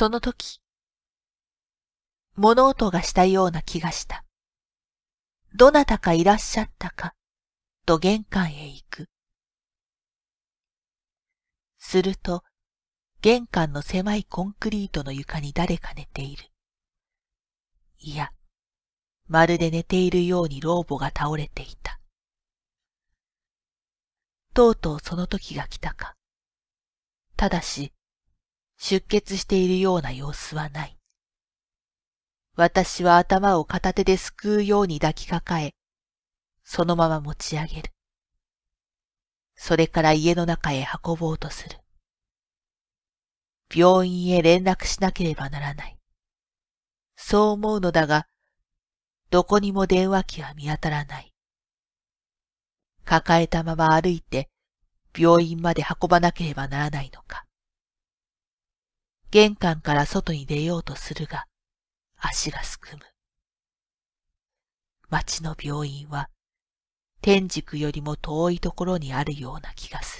その時、物音がしたような気がした。どなたかいらっしゃったか、と玄関へ行く。すると、玄関の狭いコンクリートの床に誰か寝ている。いや、まるで寝ているように老母が倒れていた。とうとうその時が来たか。ただし、出血しているような様子はない。私は頭を片手ですくうように抱きかかえ、そのまま持ち上げる。それから家の中へ運ぼうとする。病院へ連絡しなければならない。そう思うのだが、どこにも電話機は見当たらない。抱えたまま歩いて病院まで運ばなければならないのか。玄関から外に出ようとするが、足がすくむ。町の病院は、天竺よりも遠いところにあるような気がする。